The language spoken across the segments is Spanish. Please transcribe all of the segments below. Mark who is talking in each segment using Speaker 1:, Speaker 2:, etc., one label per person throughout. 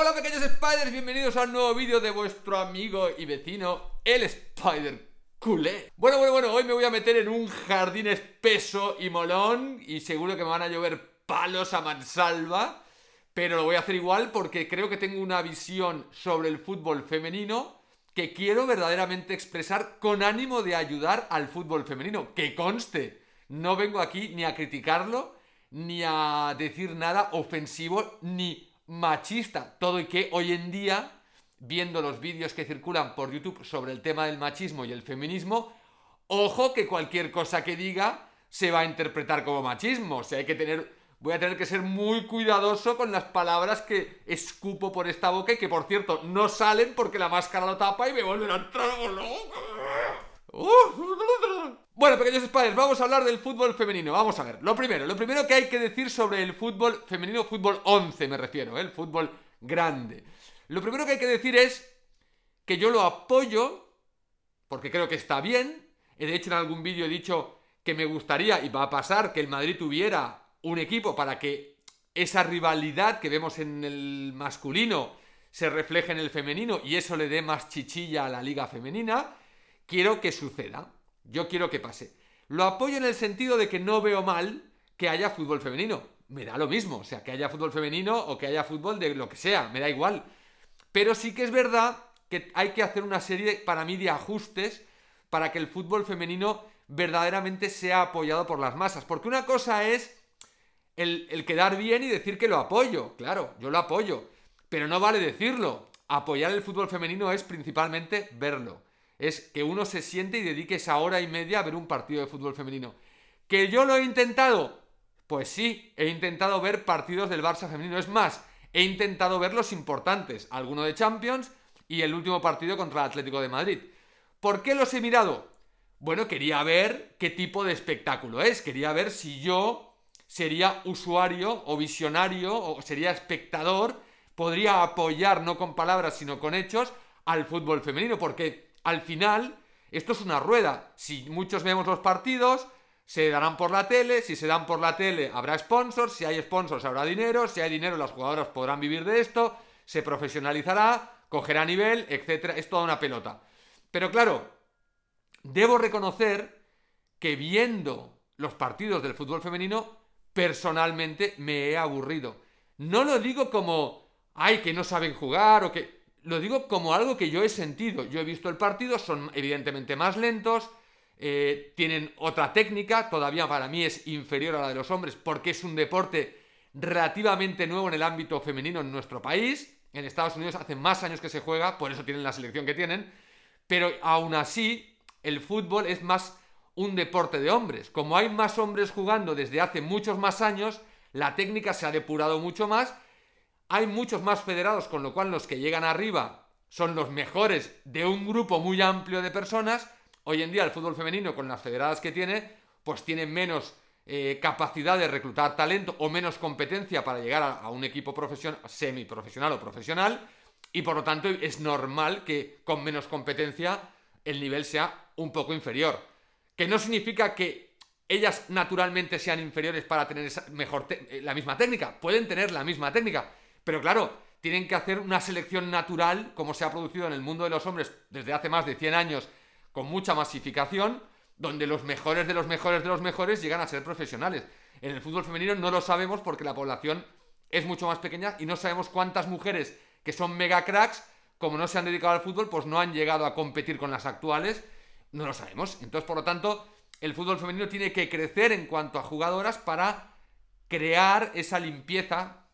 Speaker 1: Hola pequeños spiders, bienvenidos a un nuevo vídeo de vuestro amigo y vecino, el Spider culé. Bueno, bueno, bueno, hoy me voy a meter en un jardín espeso y molón y seguro que me van a llover palos a mansalva, pero lo voy a hacer igual porque creo que tengo una visión sobre el fútbol femenino que quiero verdaderamente expresar con ánimo de ayudar al fútbol femenino. Que conste, no vengo aquí ni a criticarlo, ni a decir nada ofensivo, ni machista. Todo y que hoy en día, viendo los vídeos que circulan por YouTube sobre el tema del machismo y el feminismo, ojo que cualquier cosa que diga se va a interpretar como machismo. O sea, hay que tener. Voy a tener que ser muy cuidadoso con las palabras que escupo por esta boca y que, por cierto, no salen porque la máscara lo tapa y me vuelven a entrar. Bueno, pequeños padres, vamos a hablar del fútbol femenino. Vamos a ver. Lo primero, lo primero que hay que decir sobre el fútbol femenino, fútbol 11 me refiero, ¿eh? el fútbol grande. Lo primero que hay que decir es que yo lo apoyo porque creo que está bien. De hecho, en algún vídeo he dicho que me gustaría y va a pasar que el Madrid tuviera un equipo para que esa rivalidad que vemos en el masculino se refleje en el femenino y eso le dé más chichilla a la liga femenina. Quiero que suceda yo quiero que pase. Lo apoyo en el sentido de que no veo mal que haya fútbol femenino. Me da lo mismo, o sea, que haya fútbol femenino o que haya fútbol de lo que sea, me da igual. Pero sí que es verdad que hay que hacer una serie, para mí, de ajustes para que el fútbol femenino verdaderamente sea apoyado por las masas. Porque una cosa es el, quedar bien y decir que lo apoyo. Claro, yo lo apoyo. Pero no vale decirlo. Apoyar el fútbol femenino es principalmente verlo es que uno se siente y dedique esa hora y media a ver un partido de fútbol femenino. ¿Que yo lo he intentado? Pues sí, he intentado ver partidos del Barça femenino. Es más, he intentado ver los importantes, alguno de Champions y el último partido contra el Atlético de Madrid. ¿Por qué los he mirado? Bueno, quería ver qué tipo de espectáculo es, quería ver si yo sería usuario o visionario o sería espectador, podría apoyar, no con palabras, sino con hechos, al fútbol femenino, porque al final, esto es una rueda. Si muchos vemos los partidos, se darán por la tele, si se dan por la tele habrá sponsors, si hay sponsors habrá dinero, si hay dinero las jugadoras podrán vivir de esto, se profesionalizará, cogerá nivel, etc. Es toda una pelota. Pero claro, debo reconocer que viendo los partidos del fútbol femenino, personalmente me he aburrido. No lo digo como, ay, que no saben jugar o que lo digo como algo que yo he sentido. Yo he visto el partido, son evidentemente más lentos, eh, tienen otra técnica, todavía para mí es inferior a la de los hombres porque es un deporte relativamente nuevo en el ámbito femenino en nuestro país. En Estados Unidos hace más años que se juega, por eso tienen la selección que tienen. Pero aún así, el fútbol es más un deporte de hombres. Como hay más hombres jugando desde hace muchos más años, la técnica se ha depurado mucho más hay muchos más federados, con lo cual los que llegan arriba son los mejores de un grupo muy amplio de personas. Hoy en día el fútbol femenino, con las federadas que tiene, pues tiene menos eh, capacidad de reclutar talento o menos competencia para llegar a, un equipo semiprofesional o profesional. Y por lo tanto es normal que con menos competencia el nivel sea un poco inferior. Que no significa que ellas naturalmente sean inferiores para tener mejor eh, la misma técnica. Pueden tener la misma técnica, pero claro, tienen que hacer una selección natural, como se ha producido en el mundo de los hombres desde hace más de 100 años, con mucha masificación, donde los mejores de los mejores de los mejores llegan a ser profesionales. En el fútbol femenino no lo sabemos porque la población es mucho más pequeña y no sabemos cuántas mujeres que son mega cracks, como no se han dedicado al fútbol, pues no han llegado a competir con las actuales. No lo sabemos. Entonces, por lo tanto, el fútbol femenino tiene que crecer en cuanto a jugadoras para crear esa limpieza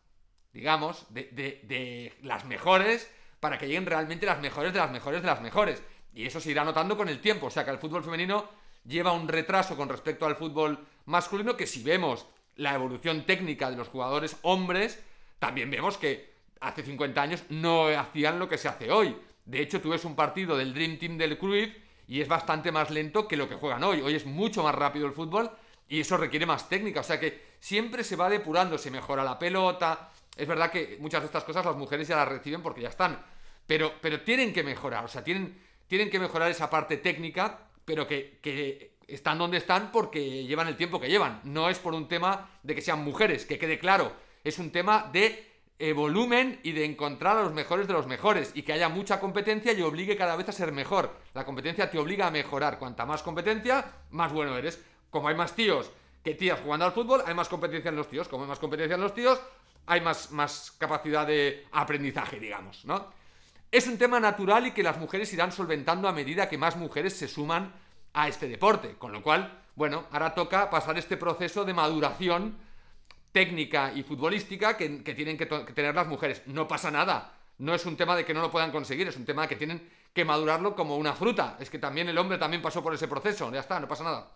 Speaker 1: digamos, de, las mejores, para que lleguen realmente las mejores de las mejores de las mejores. Y eso se irá notando con el tiempo. O sea que el fútbol femenino lleva un retraso con respecto al fútbol masculino, que si vemos la evolución técnica de los jugadores hombres, también vemos que hace 50 años no hacían lo que se hace hoy. De hecho, tú ves un partido del Dream Team del Cruyff y es bastante más lento que lo que juegan hoy. Hoy es mucho más rápido el fútbol y eso requiere más técnica. O sea que siempre se va depurando, se mejora la pelota, es verdad que muchas de estas cosas las mujeres ya las reciben porque ya están. Pero, pero tienen que mejorar, o sea, tienen, tienen que mejorar esa parte técnica, pero que, están donde están porque llevan el tiempo que llevan. No es por un tema de que sean mujeres, que quede claro. Es un tema de volumen y de encontrar a los mejores de los mejores y que haya mucha competencia y obligue cada vez a ser mejor. La competencia te obliga a mejorar. Cuanta más competencia, más bueno eres. Como hay más tíos que tías jugando al fútbol, hay más competencia en los tíos. Como hay más competencia en los tíos, hay más, más capacidad de aprendizaje, digamos, ¿no? Es un tema natural y que las mujeres irán solventando a medida que más mujeres se suman a este deporte. Con lo cual, bueno, ahora toca pasar este proceso de maduración técnica y futbolística que, tienen que, que, tener las mujeres. No pasa nada. No es un tema de que no lo puedan conseguir, es un tema de que tienen que madurarlo como una fruta. Es que también el hombre también pasó por ese proceso. Ya está, no pasa nada.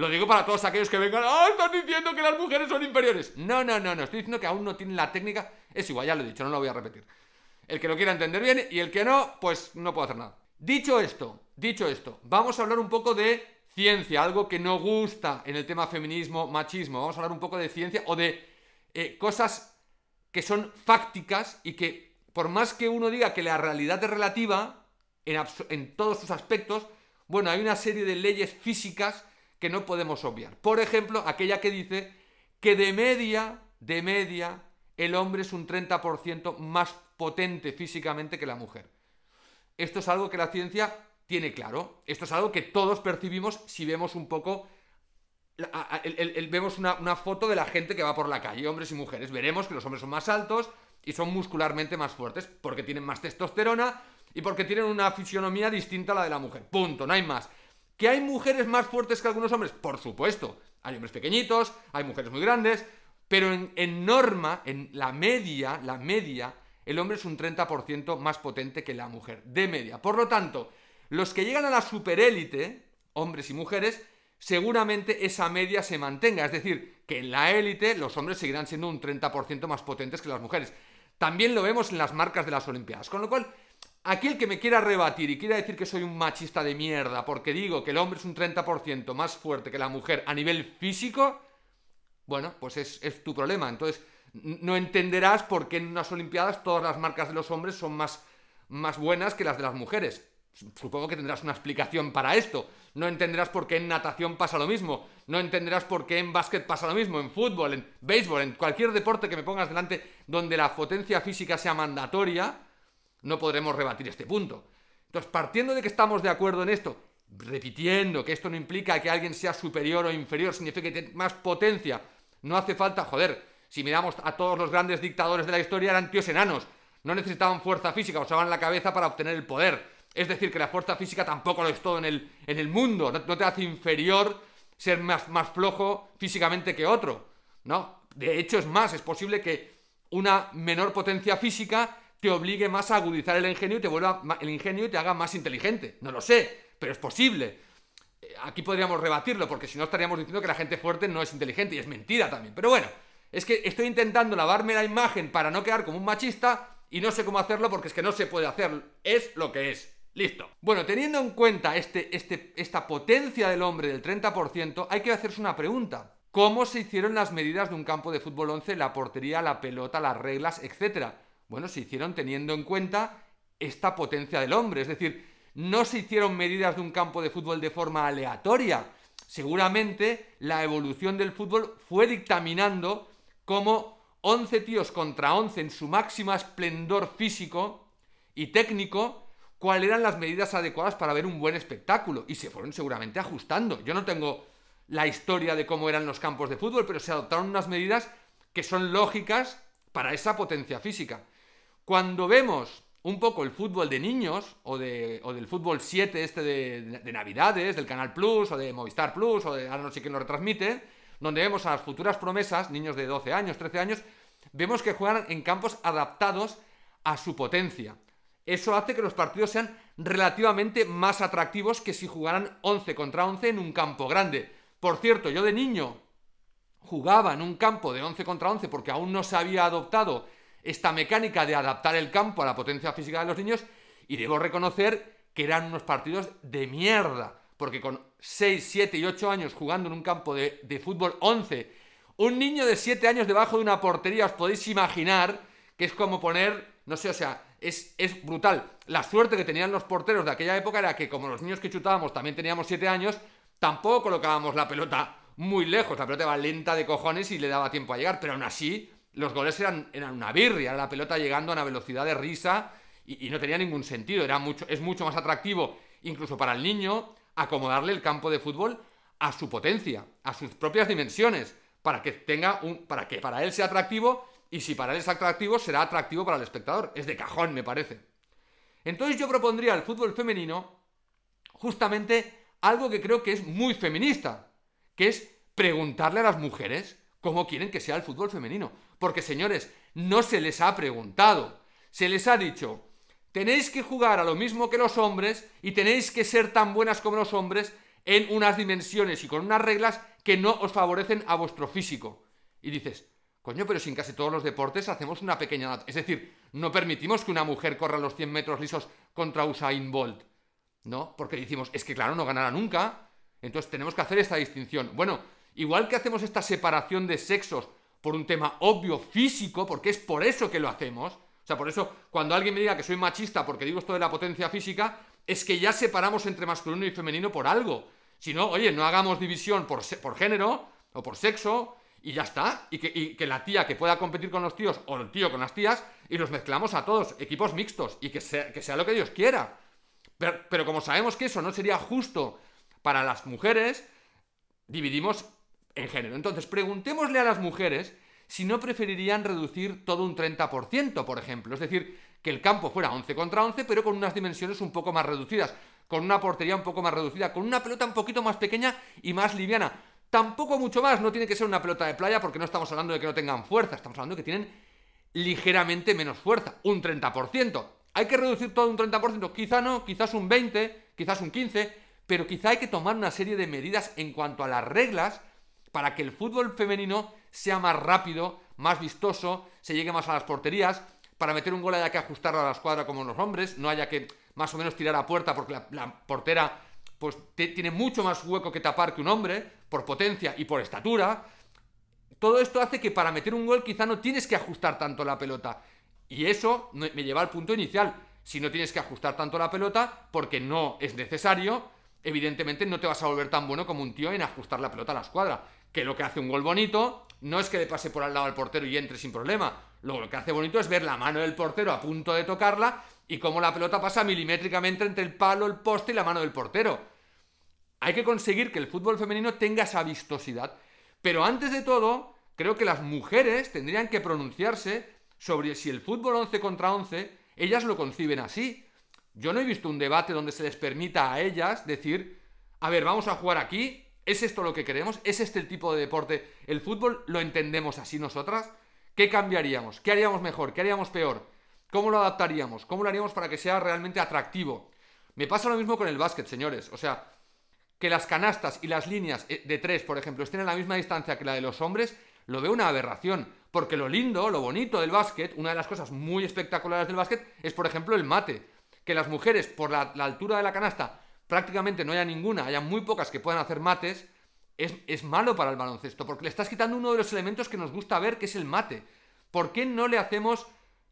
Speaker 1: Lo digo para todos aquellos que vengan, ¡ah, oh, estás diciendo que las mujeres son inferiores! No, no, no, no, estoy diciendo que aún no tienen la técnica. Es igual, ya lo he dicho, no lo voy a repetir. El que lo quiera entender bien y el que no, pues no puedo hacer nada. Dicho esto, dicho esto, vamos a hablar un poco de ciencia, algo que no gusta en el tema feminismo, machismo. Vamos a hablar un poco de ciencia o de eh, cosas que son fácticas y que, por más que uno diga que la realidad es relativa, en todos sus aspectos, bueno, hay una serie de leyes físicas que no podemos obviar. Por ejemplo, aquella que dice que de media, de media, el hombre es un 30% más potente físicamente que la mujer. Esto es algo que la ciencia tiene claro. Esto es algo que todos percibimos si vemos un poco vemos una, una, foto de la gente que va por la calle, hombres y mujeres. Veremos que los hombres son más altos y son muscularmente más fuertes porque tienen más testosterona y porque tienen una fisionomía distinta a la de la mujer. Punto, no hay más. ¿Que hay mujeres más fuertes que algunos hombres? Por supuesto. Hay hombres pequeñitos, hay mujeres muy grandes, pero en, norma, en la media, la media, el hombre es un 30% más potente que la mujer, de media. Por lo tanto, los que llegan a la superélite, hombres y mujeres, seguramente esa media se mantenga. Es decir, que en la élite los hombres seguirán siendo un 30% más potentes que las mujeres. También lo vemos en las marcas de las Olimpiadas. Con lo cual, Aquel que me quiera rebatir y quiera decir que soy un machista de mierda porque digo que el hombre es un 30% más fuerte que la mujer a nivel físico, bueno, pues es, tu problema. Entonces, no entenderás por qué en unas Olimpiadas todas las marcas de los hombres son más, más buenas que las de las mujeres. Supongo que tendrás una explicación para esto. No entenderás por qué en natación pasa lo mismo. No entenderás por qué en básquet pasa lo mismo, en fútbol, en béisbol, en cualquier deporte que me pongas delante donde la potencia física sea mandatoria no podremos rebatir este punto. Entonces, partiendo de que estamos de acuerdo en esto, repitiendo que esto no implica que alguien sea superior o inferior, significa que tiene más potencia, no hace falta, joder, si miramos a todos los grandes dictadores de la historia eran tíos enanos, no necesitaban fuerza física, usaban la cabeza para obtener el poder. Es decir, que la fuerza física tampoco lo es todo en el, en el mundo, no, te hace inferior ser más, más flojo físicamente que otro, ¿no? De hecho, es más, es posible que una menor potencia física te obligue más a agudizar el ingenio y te vuelva el ingenio y te haga más inteligente. No lo sé, pero es posible. Eh, aquí podríamos rebatirlo, porque si no estaríamos diciendo que la gente fuerte no es inteligente y es mentira también. Pero bueno, es que estoy intentando lavarme la imagen para no quedar como un machista y no sé cómo hacerlo porque es que no se puede hacer. Es lo que es. Listo. Bueno, teniendo en cuenta este, este, esta potencia del hombre del 30%, hay que hacerse una pregunta. ¿Cómo se hicieron las medidas de un campo de fútbol 11, la portería, la pelota, las reglas, etcétera? Bueno, se hicieron teniendo en cuenta esta potencia del hombre, es decir, no se hicieron medidas de un campo de fútbol de forma aleatoria. Seguramente la evolución del fútbol fue dictaminando cómo 11 tíos contra 11 en su máximo esplendor físico y técnico, cuáles eran las medidas adecuadas para ver un buen espectáculo. Y se fueron seguramente ajustando. Yo no tengo la historia de cómo eran los campos de fútbol, pero se adoptaron unas medidas que son lógicas para esa potencia física. Cuando vemos un poco el fútbol de niños o, del fútbol 7 este de, Navidades, del Canal Plus o de Movistar Plus o de ahora no sé quién lo retransmite, donde vemos a las futuras promesas, niños de 12 años, 13 años, vemos que juegan en campos adaptados a su potencia. Eso hace que los partidos sean relativamente más atractivos que si jugaran 11 contra 11 en un campo grande. Por cierto, yo de niño jugaba en un campo de 11 contra 11 porque aún no se había adoptado esta mecánica de adaptar el campo a la potencia física de los niños y debo reconocer que eran unos partidos de mierda, porque con 6, 7 y 8 años jugando en un campo de, fútbol 11, un niño de 7 años debajo de una portería, os podéis imaginar que es como poner, no sé, o sea, es, es brutal. La suerte que tenían los porteros de aquella época era que como los niños que chutábamos también teníamos 7 años, tampoco colocábamos la pelota muy lejos, la pelota iba lenta de cojones y le daba tiempo a llegar, pero aún así los goles eran, eran una birria, la pelota llegando a una velocidad de risa y, no tenía ningún sentido. Era mucho, es mucho más atractivo, incluso para el niño, acomodarle el campo de fútbol a su potencia, a sus propias dimensiones, para que tenga un, para que para él sea atractivo y si para él es atractivo será atractivo para el espectador. Es de cajón, me parece. Entonces yo propondría al fútbol femenino justamente algo que creo que es muy feminista, que es preguntarle a las mujeres cómo quieren que sea el fútbol femenino. Porque, señores, no se les ha preguntado. Se les ha dicho, tenéis que jugar a lo mismo que los hombres y tenéis que ser tan buenas como los hombres en unas dimensiones y con unas reglas que no os favorecen a vuestro físico. Y dices, coño, pero sin casi todos los deportes hacemos una pequeña... Es decir, no permitimos que una mujer corra los 100 metros lisos contra Usain Bolt. ¿No? Porque decimos, es que claro, no ganará nunca. Entonces tenemos que hacer esta distinción. Bueno, igual que hacemos esta separación de sexos por un tema obvio físico, porque es por eso que lo hacemos. O sea, por eso cuando alguien me diga que soy machista porque digo esto de la potencia física, es que ya separamos entre masculino y femenino por algo. Si no, oye, no hagamos división por, por género o por sexo y ya está. Y que, la tía que pueda competir con los tíos o el tío con las tías y los mezclamos a todos, equipos mixtos y que sea, que sea lo que Dios quiera. Pero, pero como sabemos que eso no sería justo para las mujeres, dividimos en género. Entonces, preguntémosle a las mujeres si no preferirían reducir todo un 30%, por ejemplo. Es decir, que el campo fuera 11 contra 11, pero con unas dimensiones un poco más reducidas, con una portería un poco más reducida, con una pelota un poquito más pequeña y más liviana. Tampoco mucho más, no tiene que ser una pelota de playa porque no estamos hablando de que no tengan fuerza, estamos hablando de que tienen ligeramente menos fuerza, un 30%. Hay que reducir todo un 30%, quizá no, quizás un 20, quizás un 15, pero quizá hay que tomar una serie de medidas en cuanto a las reglas para que el fútbol femenino sea más rápido, más vistoso, se llegue más a las porterías. Para meter un gol haya que ajustarlo a la escuadra como los hombres, no haya que más o menos tirar a puerta porque la, portera pues tiene mucho más hueco que tapar que un hombre, por potencia y por estatura. Todo esto hace que para meter un gol quizá no tienes que ajustar tanto la pelota. Y eso me lleva al punto inicial. Si no tienes que ajustar tanto la pelota, porque no es necesario, evidentemente no te vas a volver tan bueno como un tío en ajustar la pelota a la escuadra que lo que hace un gol bonito no es que le pase por al lado al portero y entre sin problema. lo que hace bonito es ver la mano del portero a punto de tocarla y cómo la pelota pasa milimétricamente entre el palo, el poste y la mano del portero. Hay que conseguir que el fútbol femenino tenga esa vistosidad. Pero antes de todo, creo que las mujeres tendrían que pronunciarse sobre si el fútbol 11 contra 11, ellas lo conciben así. Yo no he visto un debate donde se les permita a ellas decir, a ver, vamos a jugar aquí ¿Es esto lo que queremos? ¿Es este el tipo de deporte? ¿El fútbol lo entendemos así nosotras? ¿Qué cambiaríamos? ¿Qué haríamos mejor? ¿Qué haríamos peor? ¿Cómo lo adaptaríamos? ¿Cómo lo haríamos para que sea realmente atractivo? Me pasa lo mismo con el básquet, señores. O sea, que las canastas y las líneas eh, de tres, por ejemplo, estén a la misma distancia que la de los hombres, lo veo una aberración. Porque lo lindo, lo bonito del básquet, una de las cosas muy espectaculares del básquet, es, por ejemplo, el mate. Que las mujeres, por la, altura de la canasta, prácticamente no haya ninguna, haya muy pocas que puedan hacer mates, es, malo para el baloncesto, porque le estás quitando uno de los elementos que nos gusta ver, que es el mate. ¿Por qué no le hacemos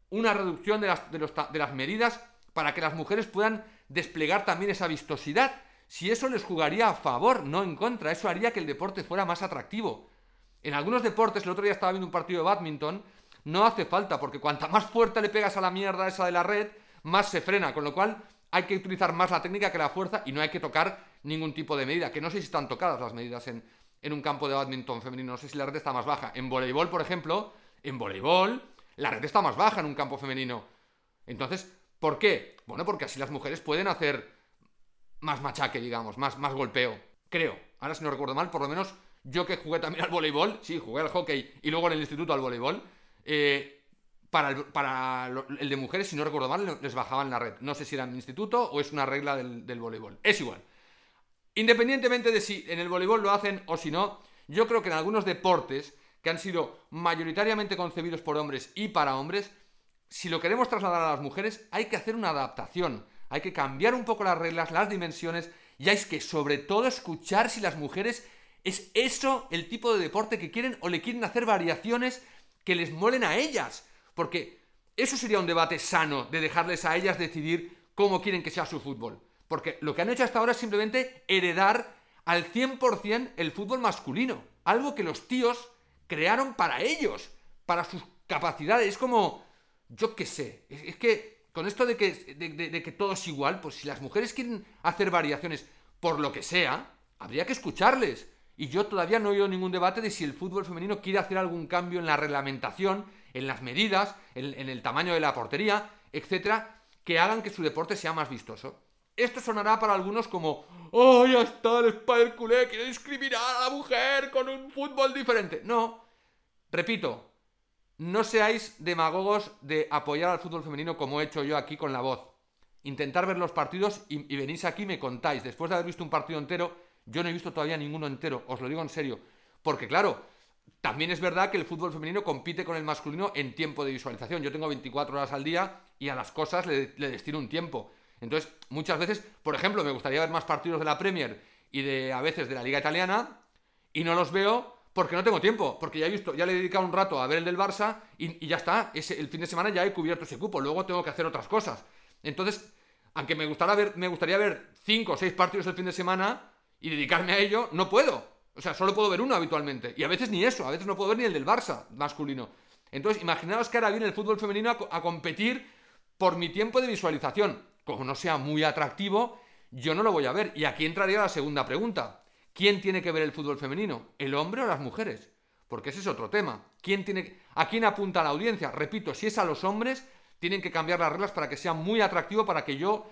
Speaker 1: una reducción de las, de de las medidas para que las mujeres puedan desplegar también esa vistosidad? Si eso les jugaría a favor, no en contra, eso haría que el deporte fuera más atractivo. En algunos deportes, el otro día estaba viendo un partido de badminton, no hace falta, porque cuanta más fuerte le pegas a la mierda esa de la red, más se frena, con lo cual hay que utilizar más la técnica que la fuerza y no hay que tocar ningún tipo de medida, que no sé si están tocadas las medidas en, en un campo de badminton femenino, no sé si la red está más baja. En voleibol, por ejemplo, en voleibol, la red está más baja en un campo femenino. Entonces, ¿por qué? Bueno, porque así las mujeres pueden hacer más machaque, digamos, más, más golpeo, creo. Ahora si no recuerdo mal, por lo menos yo que jugué también al voleibol, sí, jugué al hockey y luego en el instituto al voleibol, eh, para, el, de mujeres, si no recuerdo mal, les bajaban la red. No sé si era en instituto o es una regla del, del voleibol. Es igual. Independientemente de si en el voleibol lo hacen o si no, yo creo que en algunos deportes que han sido mayoritariamente concebidos por hombres y para hombres, si lo queremos trasladar a las mujeres, hay que hacer una adaptación, hay que cambiar un poco las reglas, las dimensiones, y hay que sobre todo escuchar si las mujeres es eso el tipo de deporte que quieren o le quieren hacer variaciones que les molen a ellas. Porque eso sería un debate sano de dejarles a ellas decidir cómo quieren que sea su fútbol. Porque lo que han hecho hasta ahora es simplemente heredar al 100% el fútbol masculino. Algo que los tíos crearon para ellos, para sus capacidades. Es como, yo qué sé, es, que con esto de que, de que todo es igual, pues si las mujeres quieren hacer variaciones por lo que sea, habría que escucharles. Y yo todavía no he oído ningún debate de si el fútbol femenino quiere hacer algún cambio en la reglamentación en las medidas, en, el tamaño de la portería, etcétera, que hagan que su deporte sea más vistoso. Esto sonará para algunos como, ¡oh, ya está el Spider culé! ¡Quiere discriminar a la mujer con un fútbol diferente! No, repito, no seáis demagogos de apoyar al fútbol femenino como he hecho yo aquí con la voz. Intentar ver los partidos y, y venís aquí y me contáis. Después de haber visto un partido entero, yo no he visto todavía ninguno entero, os lo digo en serio. Porque claro, también es verdad que el fútbol femenino compite con el masculino en tiempo de visualización. Yo tengo 24 horas al día y a las cosas le, destino un tiempo. Entonces, muchas veces, por ejemplo, me gustaría ver más partidos de la Premier y de a veces de la Liga Italiana y no los veo porque no tengo tiempo, porque ya he visto, ya le he dedicado un rato a ver el del Barça y, ya está, ese, el fin de semana ya he cubierto ese cupo, luego tengo que hacer otras cosas. Entonces, aunque me, gustara ver, me gustaría ver 5 o 6 partidos el fin de semana y dedicarme a ello, no puedo, o sea, solo puedo ver uno habitualmente. Y a veces ni eso, a veces no puedo ver ni el del Barça masculino. Entonces, imaginaos que ahora viene el fútbol femenino a, competir por mi tiempo de visualización. Como no sea muy atractivo, yo no lo voy a ver. Y aquí entraría la segunda pregunta. ¿Quién tiene que ver el fútbol femenino? ¿El hombre o las mujeres? Porque ese es otro tema. ¿A quién apunta la audiencia? Repito, si es a los hombres, tienen que cambiar las reglas para que sea muy atractivo, para que yo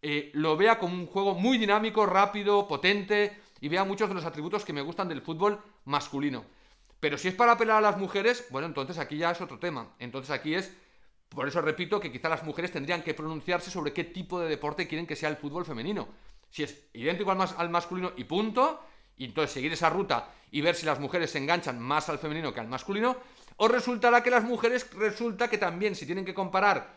Speaker 1: eh, lo vea como un juego muy dinámico, rápido, potente, y vea muchos de los atributos que me gustan del fútbol masculino. Pero si es para apelar a las mujeres, bueno, entonces aquí ya es otro tema. Entonces aquí es, por eso repito, que quizá las mujeres tendrían que pronunciarse sobre qué tipo de deporte quieren que sea el fútbol femenino. Si es idéntico al, al masculino y punto, y entonces seguir esa ruta y ver si las mujeres se enganchan más al femenino que al masculino, o resultará que las mujeres resulta que también si tienen que comparar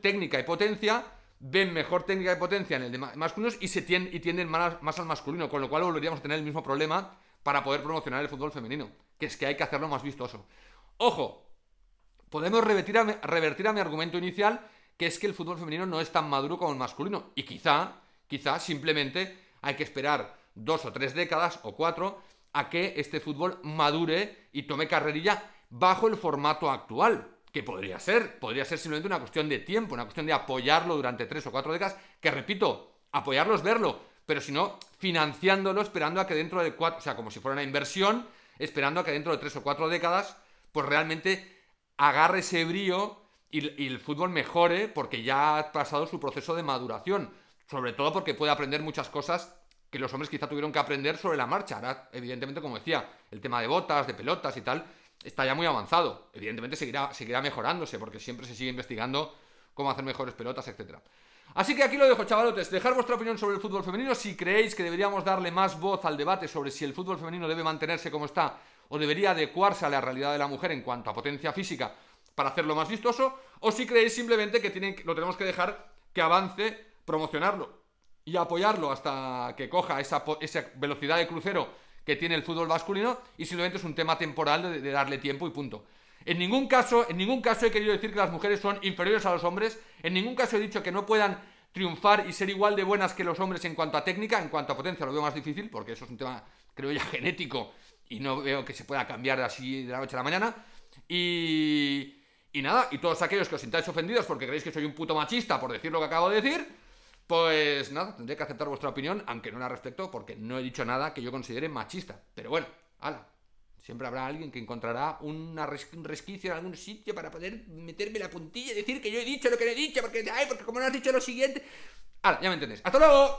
Speaker 1: técnica y potencia, ven mejor técnica de potencia en el de masculinos y, se tienden, y tienden más, al masculino, con lo cual volveríamos a tener el mismo problema para poder promocionar el fútbol femenino, que es que hay que hacerlo más vistoso. Ojo, podemos revertir a, revertir a mi argumento inicial, que es que el fútbol femenino no es tan maduro como el masculino, y quizá, quizá simplemente hay que esperar dos o tres décadas o cuatro a que este fútbol madure y tome carrerilla bajo el formato actual, que podría ser, podría ser simplemente una cuestión de tiempo, una cuestión de apoyarlo durante tres o cuatro décadas, que repito, apoyarlo es verlo, pero si no, financiándolo, esperando a que dentro de cuatro, o sea, como si fuera una inversión, esperando a que dentro de tres o cuatro décadas, pues realmente agarre ese brío y, el fútbol mejore porque ya ha pasado su proceso de maduración, sobre todo porque puede aprender muchas cosas que los hombres quizá tuvieron que aprender sobre la marcha. Ahora, evidentemente, como decía, el tema de botas, de pelotas y tal, está ya muy avanzado. Evidentemente seguirá, seguirá mejorándose porque siempre se sigue investigando cómo hacer mejores pelotas, etcétera. Así que aquí lo dejo, chavalotes. Dejar vuestra opinión sobre el fútbol femenino. Si creéis que deberíamos darle más voz al debate sobre si el fútbol femenino debe mantenerse como está o debería adecuarse a la realidad de la mujer en cuanto a potencia física para hacerlo más vistoso, o si creéis simplemente que lo tenemos que dejar que avance, promocionarlo y apoyarlo hasta que coja esa, esa velocidad de crucero que tiene el fútbol masculino y simplemente es un tema temporal de, darle tiempo y punto. En ningún caso, en ningún caso he querido decir que las mujeres son inferiores a los hombres, en ningún caso he dicho que no puedan triunfar y ser igual de buenas que los hombres en cuanto a técnica, en cuanto a potencia lo veo más difícil porque eso es un tema, creo ya, genético y no veo que se pueda cambiar así de la noche a la mañana. Y, y nada, y todos aquellos que os sintáis ofendidos porque creéis que soy un puto machista por decir lo que acabo de decir, pues nada, tendré que aceptar vuestra opinión, aunque no la respecto, porque no he dicho nada que yo considere machista. Pero bueno, hala, Siempre habrá alguien que encontrará un resquicio en algún sitio para poder meterme la puntilla y decir que yo he dicho lo que le he dicho, porque, porque como no has dicho lo siguiente. Hala, ya me entendés. ¡Hasta luego!